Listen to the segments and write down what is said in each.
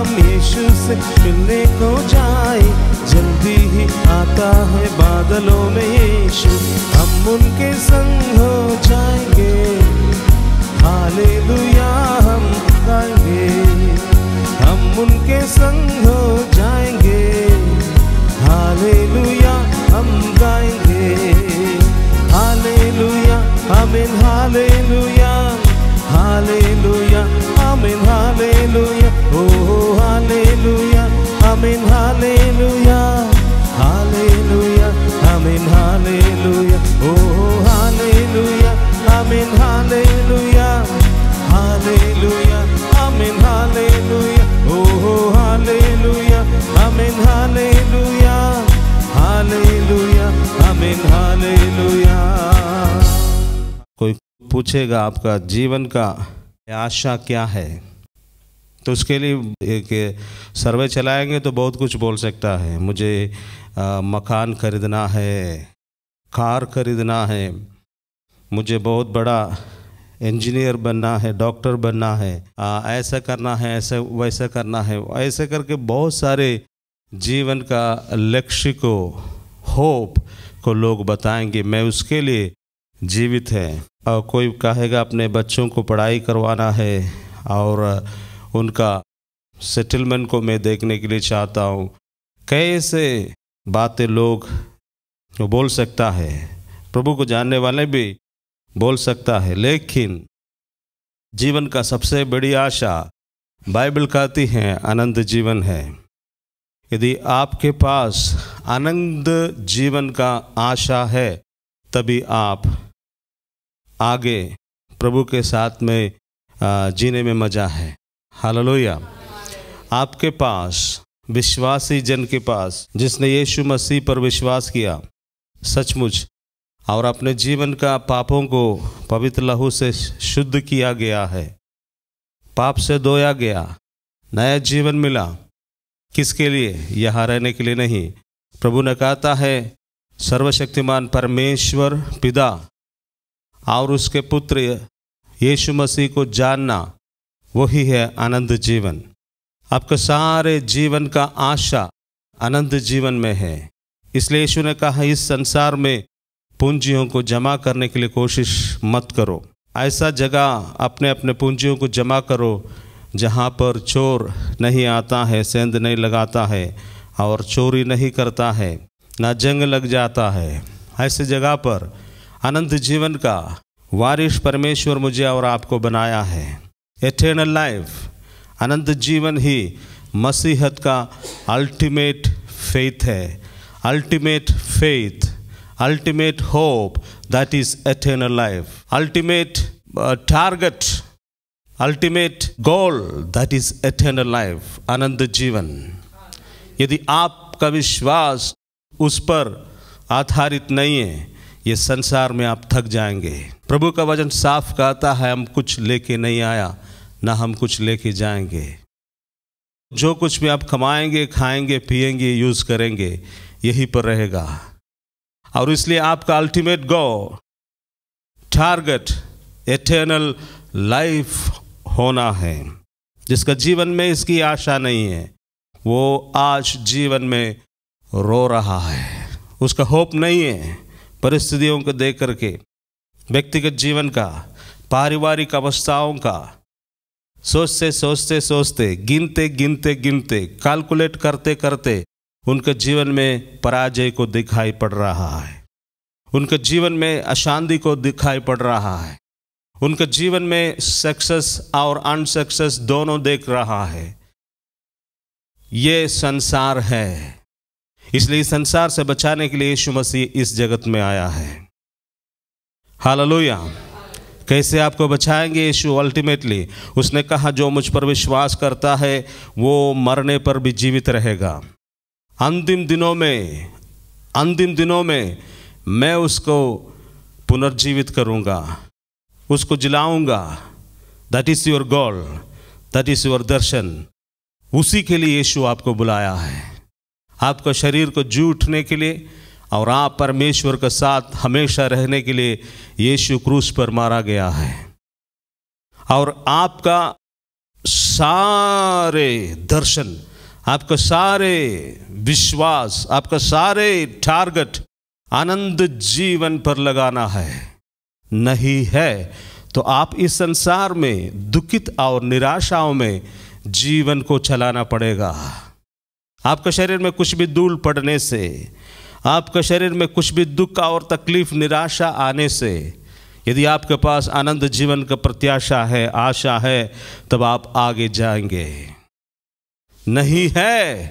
हम यीशु से मिलने को जाए जल्दी ही आता है बादलों में यीशु हम उनके संग हो पूछेगा आपका जीवन का आशा क्या है तो उसके लिए एक सर्वे चलाएंगे तो बहुत कुछ बोल सकता है मुझे आ, मकान खरीदना है कार खरीदना है मुझे बहुत बड़ा इंजीनियर बनना है डॉक्टर बनना है आ, ऐसा करना है ऐसा वैसा करना है ऐसे करके बहुत सारे जीवन का लक्ष्य को होप को लोग बताएंगे मैं उसके लिए जीवित है और कोई कहेगा अपने बच्चों को पढ़ाई करवाना है और उनका सेटलमेंट को मैं देखने के लिए चाहता हूँ कैसे बातें लोग बोल सकता है प्रभु को जानने वाले भी बोल सकता है लेकिन जीवन का सबसे बड़ी आशा बाइबल कहती है आनंद जीवन है यदि आपके पास आनंद जीवन का आशा है तभी आप आगे प्रभु के साथ में जीने में मज़ा है हालया आपके पास विश्वासी जन के पास जिसने यीशु मसीह पर विश्वास किया सचमुच और अपने जीवन का पापों को पवित्र लहू से शुद्ध किया गया है पाप से धोया गया नया जीवन मिला किसके लिए यहाँ रहने के लिए नहीं प्रभु ने कहता है सर्वशक्तिमान परमेश्वर पिता और उसके पुत्र यीशु मसीह को जानना वही है आनंद जीवन आपके सारे जीवन का आशा आनंद जीवन में है इसलिए यीशु ने कहा इस संसार में पूंजियों को जमा करने के लिए कोशिश मत करो ऐसा जगह अपने अपने पूंजियों को जमा करो जहाँ पर चोर नहीं आता है सेंध नहीं लगाता है और चोरी नहीं करता है ना जंग लग जाता है ऐसे जगह पर अनंत जीवन का वारिश परमेश्वर मुझे और आपको बनाया है एटर्नल लाइफ अनंत जीवन ही मसीहत का अल्टीमेट फेथ है ultimate faith ultimate hope that is eternal life ultimate target ultimate goal that is eternal life अनंत जीवन यदि आपका विश्वास उस पर आधारित नहीं है ये संसार में आप थक जाएंगे प्रभु का वचन साफ कहता है हम कुछ लेके नहीं आया ना हम कुछ लेके जाएंगे जो कुछ भी आप कमाएंगे खाएंगे पिएंगे यूज़ करेंगे यही पर रहेगा और इसलिए आपका ultimate go target eternal life होना है जिसका जीवन में इसकी आशा नहीं है वो आज जीवन में रो रहा है उसका होप नहीं है परिस्थितियों को देख करके व्यक्तिगत जीवन का पारिवारिक अवस्थाओं का सोचते सोचते सोचते गिनते गिनते गिनते कैलकुलेट करते करते उनके जीवन में पराजय को दिखाई पड़ रहा है उनके जीवन में अशांति को दिखाई पड़ रहा है उनके जीवन में सक्सेस और अनसक्सेस दोनों देख रहा है ये संसार है इसलिए संसार से बचाने के लिए यीशु मसीह इस जगत में आया है हाल कैसे आपको बचाएंगे यीशु अल्टीमेटली उसने कहा जो मुझ पर विश्वास करता है वो मरने पर भी जीवित रहेगा अंतिम दिनों में अंतिम दिनों में मैं उसको पुनर्जीवित करूँगा उसको जिलाऊँगा that is your goal that is your दर्शन उसी के लिए यीशु आपको बुलाया है आपका शरीर को जू उठने के लिए और आप परमेश्वर के साथ हमेशा रहने के लिए यीशु क्रूस पर मारा गया है और आपका सारे दर्शन आपका सारे विश्वास आपका सारे टारगेट आनंद जीवन पर लगाना है नहीं है तो आप इस संसार में दुखित और निराशाओं में जीवन को चलाना पड़ेगा आपके शरीर में कुछ भी धूल पड़ने से आपके शरीर में कुछ भी दुख और तकलीफ निराशा आने से यदि आपके पास आनंद जीवन का प्रत्याशा है आशा है तब आप आगे जाएंगे नहीं है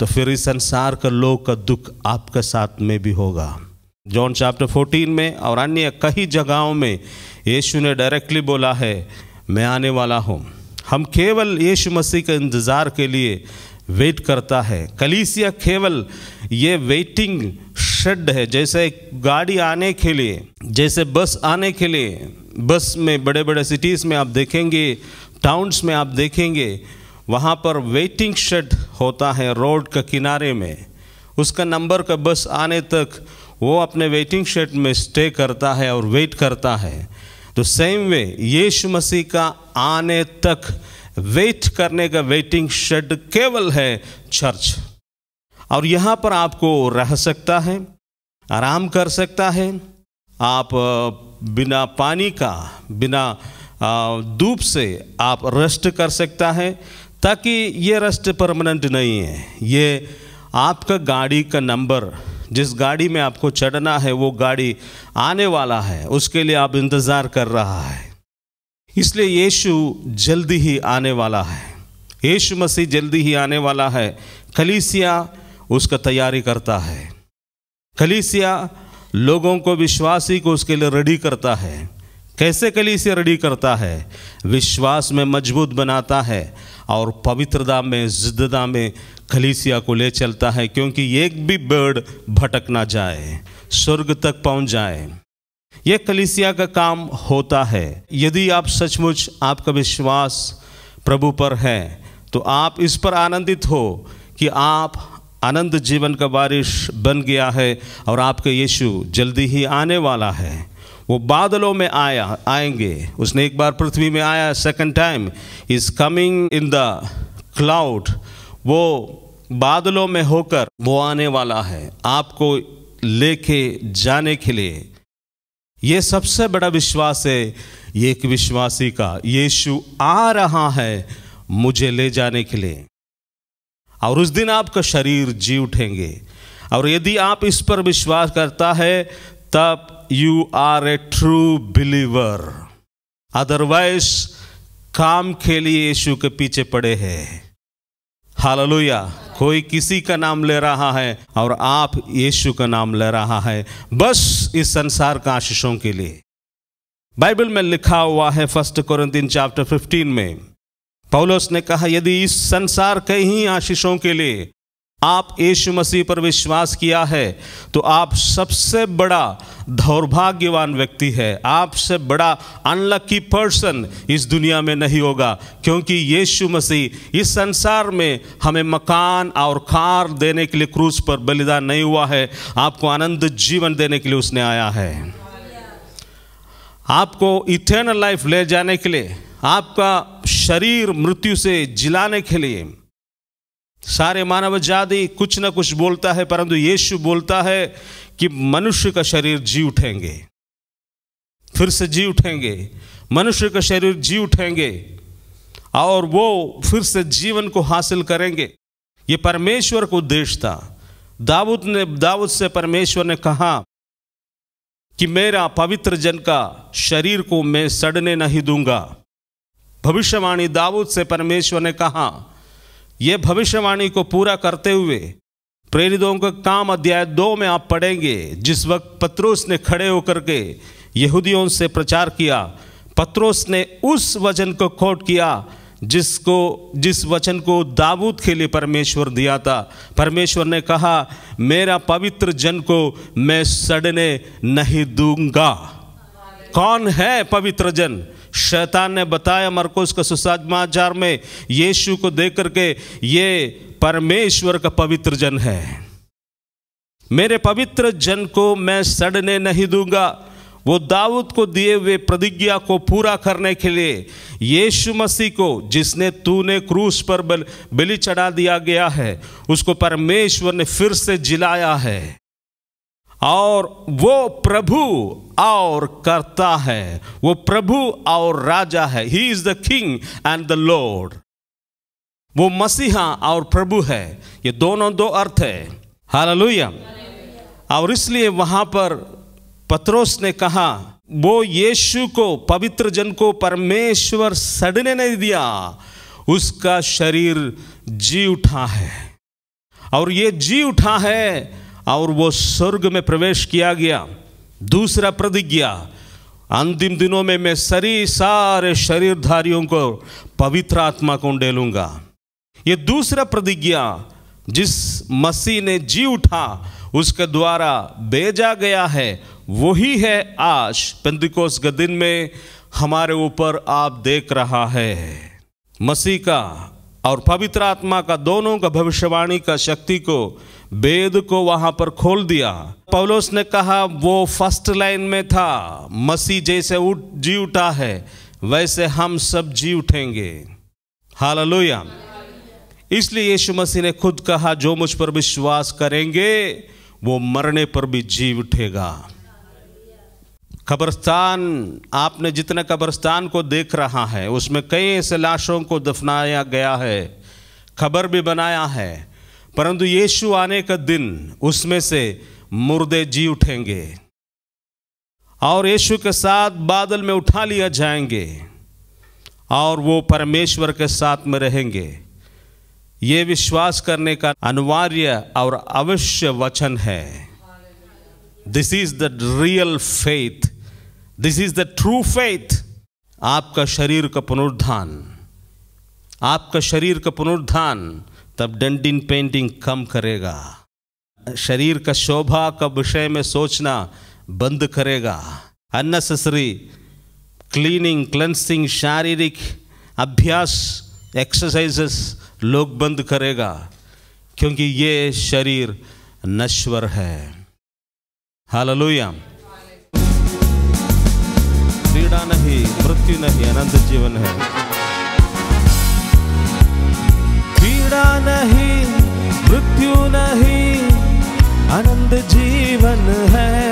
तो फिर इस संसार का लोग का दुख आपके साथ में भी होगा जॉन चैप्टर 14 में और अन्य कई जगहों में यीशु ने डायरेक्टली बोला है मैं आने वाला हूँ हम केवल यीशु मसीह के इंतज़ार के लिए वेट करता है कलीसिया केवल ये वेटिंग शेड है जैसे गाड़ी आने के लिए जैसे बस आने के लिए बस में बड़े बड़े सिटीज़ में आप देखेंगे टाउन्स में आप देखेंगे वहाँ पर वेटिंग शेड होता है रोड के किनारे में उसका नंबर का बस आने तक वो अपने वेटिंग शेड में स्टे करता है और वेट करता है तो सेम वे यीशु मसीह का आने तक वेट करने का वेटिंग शेड केवल है चर्च और यहाँ पर आपको रह सकता है आराम कर सकता है आप बिना पानी का बिना धूप से आप रेस्ट कर सकता है ताकि ये रेस्ट परमानेंट नहीं है ये आपका गाड़ी का नंबर जिस गाड़ी में आपको चढ़ना है वो गाड़ी आने वाला है उसके लिए आप इंतज़ार कर रहा है इसलिए यीशु जल्दी ही आने वाला है यीशु मसीह जल्दी ही आने वाला है कलीसिया उसका तैयारी करता है कलीसिया लोगों को विश्वासी को उसके लिए रेडी करता है कैसे कलीसिया रेडी करता है विश्वास में मजबूत बनाता है और पवित्रता में जिद्दता में कलीसिया को ले चलता है क्योंकि एक भी बर्ड भटक ना जाए स्वर्ग तक पहुंच जाए यह कलिसिया का काम होता है यदि आप सचमुच आपका विश्वास प्रभु पर है तो आप इस पर आनंदित हो कि आप आनंद जीवन का बारिश बन गया है और आपका यीशु जल्दी ही आने वाला है वो बादलों में आया आएंगे उसने एक बार पृथ्वी में आया second time is coming in the cloud वो बादलों में होकर वो आने वाला है आपको लेके जाने के लिए ये सबसे बड़ा विश्वास है ये एक विश्वासी का यीशु आ रहा है मुझे ले जाने के लिए और उस दिन आपका शरीर जी उठेंगे और यदि आप इस पर विश्वास करता है तब you are a true believer otherwise काम के लिए यीशु के पीछे पड़े हैं हालेलुया कोई किसी का नाम ले रहा है और आप यीशु का नाम ले रहा है बस इस संसार का आशीषों के लिए बाइबल में लिखा हुआ है फर्स्ट कोरिंथियन चैप्टर 15 में पौलोस ने कहा यदि इस संसार के ही आशीषों के लिए आप यीशु मसीह पर विश्वास किया है तो आप सबसे बड़ा दौर्भाग्यवान व्यक्ति है आपसे बड़ा अनलक्की पर्सन इस दुनिया में नहीं होगा क्योंकि यीशु मसीह इस संसार में हमें मकान और कार देने के लिए क्रूज पर बलिदान नहीं हुआ है आपको आनंद जीवन देने के लिए उसने आया है आपको इथेनल लाइफ ले जाने के लिए आपका शरीर मृत्यु से जिलाने के लिए सारे मानव जाति कुछ ना कुछ बोलता है परंतु यीशु बोलता है कि मनुष्य का शरीर जी उठेंगे फिर से जी उठेंगे मनुष्य का शरीर जी उठेंगे और वो फिर से जीवन को हासिल करेंगे ये परमेश्वर को उद्देश्य था दाऊद ने दाऊद से परमेश्वर ने कहा कि मेरा पवित्र जन का शरीर को मैं सड़ने नहीं दूंगा भविष्यवाणी दाऊद से परमेश्वर ने कहा ये भविष्यवाणी को पूरा करते हुए प्रेरितों का काम अध्याय दो में आप पढ़ेंगे जिस वक्त पत्रोस ने खड़े होकर के यहूदियों से प्रचार किया पत्रोस ने उस वचन को खोट किया जिसको जिस वचन को दाऊद के लिए परमेश्वर दिया था परमेश्वर ने कहा मेरा पवित्र जन को मैं सड़ने नहीं दूंगा कौन है पवित्र जन शैतान ने बताया मरकोस का सुसमाचार में यीशु को देख करके ये परमेश्वर का पवित्र जन है मेरे पवित्र जन को मैं सड़ने नहीं दूंगा वो दाऊद को दिए हुए प्रतिज्ञा को पूरा करने के लिए यीशु मसीह को जिसने तूने क्रूस पर बलि चढ़ा दिया गया है उसको परमेश्वर ने फिर से जिलाया है और वो प्रभु और करता है वो प्रभु और राजा है he is the king and the lord वो मसीहा और प्रभु है ये दोनों दो अर्थ है हालेलुया और इसलिए वहां पर पत्रोस ने कहा वो यीशु को पवित्र जन को परमेश्वर सड़ने नहीं दिया उसका शरीर जी उठा है और ये जी उठा है और वो स्वर्ग में प्रवेश किया गया दूसरा प्रतिज्ञा अंतिम दिनों में मैं सरी सारे शरीरधारियों को पवित्र आत्मा को डेलूंगा ये दूसरा प्रतिज्ञा जिस मसीह ने जी उठा उसके द्वारा भेजा गया है वही है आज पेंतिकोस के दिन में हमारे ऊपर आप देख रहा है मसीह का और पवित्र आत्मा का दोनों का भविष्यवाणी का शक्ति को वेद को वहां पर खोल दिया पवलोस ने कहा वो फर्स्ट लाइन में था मसीह जैसे उठ जी उठा है वैसे हम सब जी उठेंगे हाल इसलिए यीशु मसीह ने खुद कहा जो मुझ पर विश्वास करेंगे वो मरने पर भी जी उठेगा कब्रस्तान आपने जितने कब्रस्तान को देख रहा है उसमें कई ऐसे लाशों को दफनाया गया है खबर भी बनाया है परंतु यीशु आने का दिन उसमें से मुर्दे जी उठेंगे और यीशु के साथ बादल में उठा लिया जाएंगे और वो परमेश्वर के साथ में रहेंगे ये विश्वास करने का अनिवार्य और अवश्य वचन है this is the real faith this is the true faith आपका शरीर का पुनरुद्धान आपका शरीर का पुनरुद्धान तब डेंटिन पेंटिंग कम करेगा शरीर का शोभा का विषय में सोचना बंद करेगा अननेसेसरी क्लीनिंग क्लेंसिंग शारीरिक अभ्यास एक्सरसाइजेस लोग बंद करेगा क्योंकि ये शरीर नश्वर है हालेलुया क्रीड़ा नहीं मृत्यु नहीं अनंत जीवन है पीड़ा नहीं मृत्यु नहीं आनंद जीवन है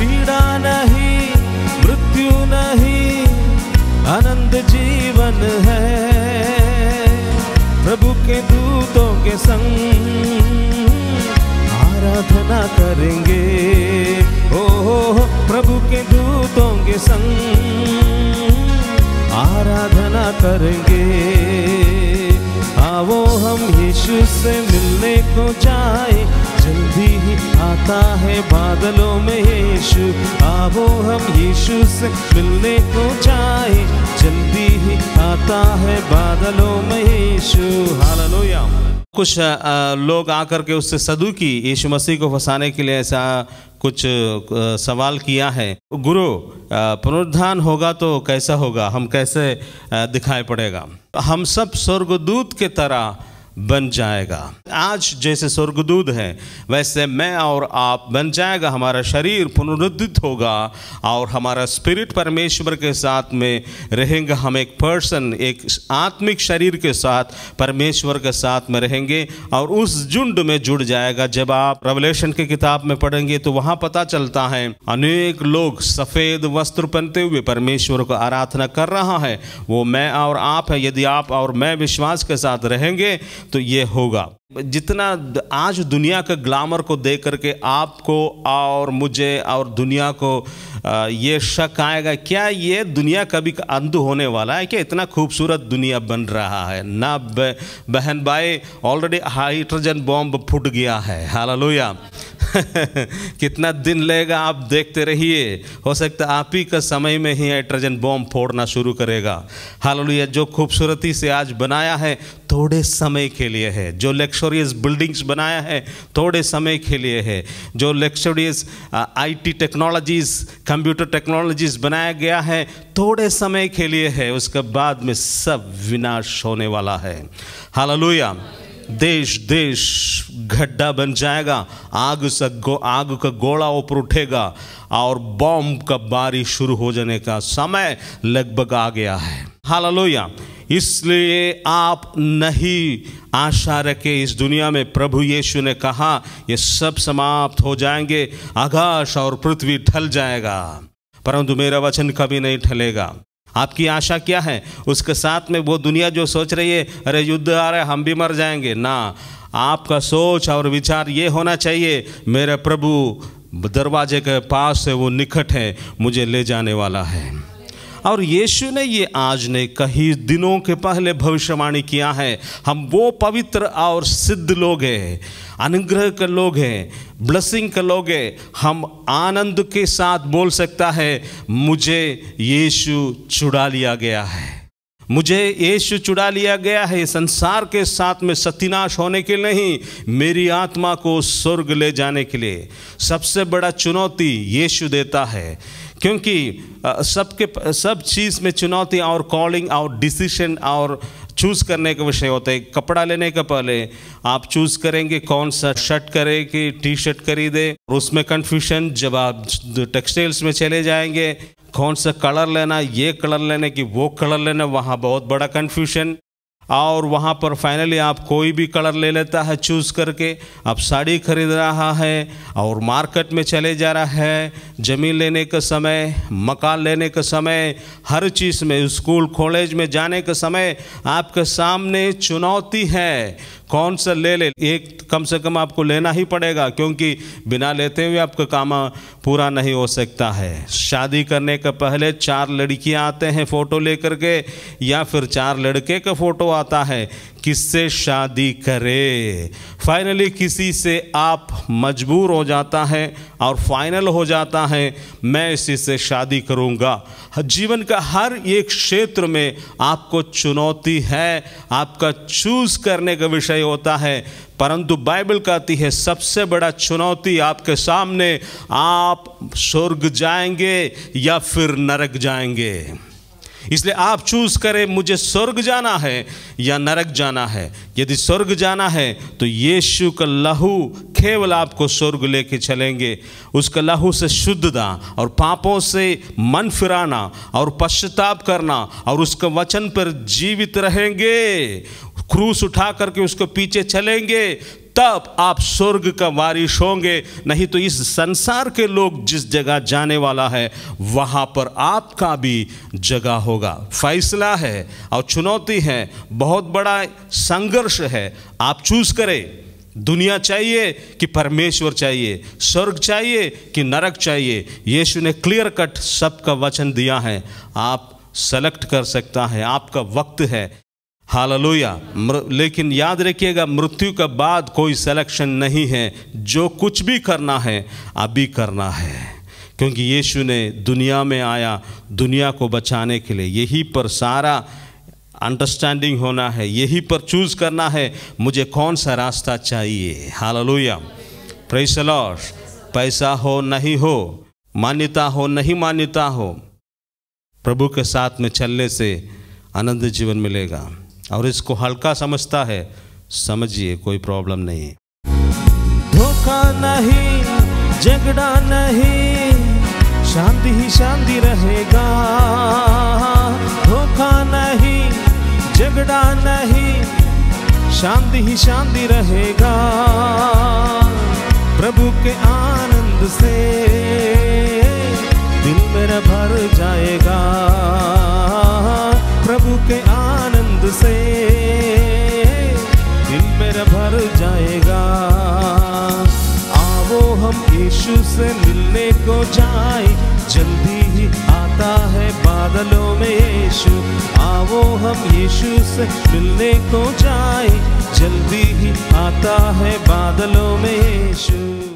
पीड़ा नहीं मृत्यु नहीं आनंद जीवन है प्रभु के दूतों के संग आराधना करेंगे ओ हो प्रभु के दूतों के संग आराधना करेंगे आओ हम यीशु से मिलने को जाए जल्दी ही आता है बादलों में यीशु आओ हम यीशु से मिलने को जाए जल्दी ही आता है बादलों में यीशु हालेलुया कुछ लोग आकर के उससे सदु की यीशु मसीह को फंसाने के लिए ऐसा कुछ सवाल किया है गुरु पुनरुद्धान होगा तो कैसा होगा हम कैसे दिखाई पड़ेगा हम सब स्वर्गदूत के तरह बन जाएगा आज जैसे स्वर्गदूत है वैसे मैं और आप बन जाएगा हमारा शरीर पुनरुद्धित होगा और हमारा स्पिरिट परमेश्वर के साथ में रहेंगे हम एक पर्सन एक आत्मिक शरीर के साथ परमेश्वर के साथ में रहेंगे और उस झुंड में जुड़ जाएगा जब आप रेवलेशन की किताब में पढ़ेंगे तो वहाँ पता चलता है अनेक लोग सफ़ेद वस्त्र पहनते हुए परमेश्वर को आराधना कर रहा है वो मैं और आप है यदि आप और मैं विश्वास के साथ रहेंगे तो ये होगा जितना आज दुनिया के ग्लामर को देख करके आपको और मुझे और दुनिया को ये शक आएगा क्या ये दुनिया कभी अंध होने वाला है क्या इतना खूबसूरत दुनिया बन रहा है ना बहन भाई ऑलरेडी हाइड्रोजन बॉम्ब फूट गया है हालेलुया कितना दिन लेगा आप देखते रहिए हो सकता आप ही का समय में ही हाइड्रोजन बॉम्ब फोड़ना शुरू करेगा हालेलुया जो खूबसूरती से आज बनाया है थोड़े समय के लिए है जो लक्ष्य लक्सोरियस बिल्डिंग्स बनाया है थोड़े समय के लिए है जो luxurious IT technologies computer technologies बनाया गया है थोड़े समय के लिए है उसके बाद में सब विनाश होने वाला है हालेलुया देश देश गड्ढा बन जाएगा आग से गो, आग का गोला ऊपर उठेगा और बॉम्ब का बारिश शुरू हो जाने का समय लगभग आ गया है हालया इसलिए आप नहीं आशा रखे इस दुनिया में प्रभु यीशु ने कहा ये सब समाप्त हो जाएंगे आकाश और पृथ्वी ठल जाएगा परंतु मेरा वचन कभी नहीं ठलेगा आपकी आशा क्या है उसके साथ में वो दुनिया जो सोच रही है अरे युद्ध आ रहा है हम भी मर जाएंगे ना आपका सोच और विचार ये होना चाहिए मेरे प्रभु दरवाजे के पास से वो निकट है मुझे ले जाने वाला है और यीशु ने ये आज ने कही दिनों के पहले भविष्यवाणी किया है हम वो पवित्र और सिद्ध लोग हैं अनुग्रह के लोग हैं ब्लसिंग के लोग हैं हम आनंद के साथ बोल सकता है मुझे यीशु चुड़ा लिया गया है मुझे यीशु चुड़ा लिया गया है संसार के साथ में सत्यनाश होने के नहीं मेरी आत्मा को स्वर्ग ले जाने के लिए सबसे बड़ा चुनौती यीशु देता है क्योंकि सबके सब चीज़ में चुनौती और कॉलिंग और डिसीशन और चूज़ करने के विषय होते हैं कपड़ा लेने का पहले आप चूज़ करेंगे कौन सा शर्ट करें कि टी शर्ट खरीदे और उसमें कन्फ्यूशन जब आप टेक्सटाइल्स में चले जाएंगे कौन सा कलर लेना ये कलर लेने कि वो कलर लेना वहाँ बहुत बड़ा कन्फ्यूशन और वहाँ पर फाइनली आप कोई भी कलर ले लेता है चूज़ करके आप साड़ी खरीद रहा है और मार्केट में चले जा रहा है ज़मीन लेने का समय मकान लेने का समय हर चीज़ में स्कूल कॉलेज में जाने का समय आपके सामने चुनौती है कौन सा ले ले एक कम से कम आपको लेना ही पड़ेगा क्योंकि बिना लेते हुए आपका काम पूरा नहीं हो सकता है शादी करने के पहले चार लड़कियां आते हैं फ़ोटो लेकर के या फिर चार लड़के का फ़ोटो आता है किससे शादी करे फाइनली किसी से आप मजबूर हो जाता है और फाइनल हो जाता है मैं इसी से शादी करूंगा जीवन का हर एक क्षेत्र में आपको चुनौती है आपका चूज करने का विषय होता है परंतु बाइबल कहती है सबसे बड़ा चुनौती आपके सामने आप स्वर्ग जाएंगे या फिर नरक जाएंगे इसलिए आप चूज करें मुझे स्वर्ग जाना है या नरक जाना है यदि स्वर्ग जाना है तो यीशु का लहू केवल आपको स्वर्ग लेके चलेंगे उसका लहू से शुद्धता और पापों से मन फिराना और पश्चाताप करना और उसके वचन पर जीवित रहेंगे क्रूस उठा करके उसको पीछे चलेंगे तब आप स्वर्ग का वारिश होंगे नहीं तो इस संसार के लोग जिस जगह जाने वाला है वहाँ पर आपका भी जगह होगा फैसला है और चुनौती है बहुत बड़ा संघर्ष है आप चूज करें दुनिया चाहिए कि परमेश्वर चाहिए स्वर्ग चाहिए कि नरक चाहिए यीशु ने क्लियर कट सबका वचन दिया है आप सेलेक्ट कर सकता है आपका वक्त है हालेलुया लेकिन याद रखिएगा मृत्यु के बाद कोई सिलेक्शन नहीं है जो कुछ भी करना है अभी करना है क्योंकि यीशु ने दुनिया में आया दुनिया को बचाने के लिए यही पर सारा अंडरस्टैंडिंग होना है यही पर चूज़ करना है मुझे कौन सा रास्ता चाहिए हालेलुया लोया लॉर्ड पैसा हो नहीं हो मान्यता हो नहीं मान्यता हो प्रभु के साथ में चलने से आनंद जीवन मिलेगा और इसको हल्का समझता है समझिए कोई प्रॉब्लम नहीं धोखा नहीं झगड़ा नहीं शांति ही शांति रहेगा धोखा नहीं झगड़ा नहीं शांति ही शांति रहेगा प्रभु के आनंद से दिल मेरा भर जाएगा से दिल मेरा भर जाएगा आओ हम यीशु से मिलने को जाए जल्दी ही आता है बादलों में यीशु आओ हम यीशु से मिलने को जाए जल्दी ही आता है बादलों में यीशु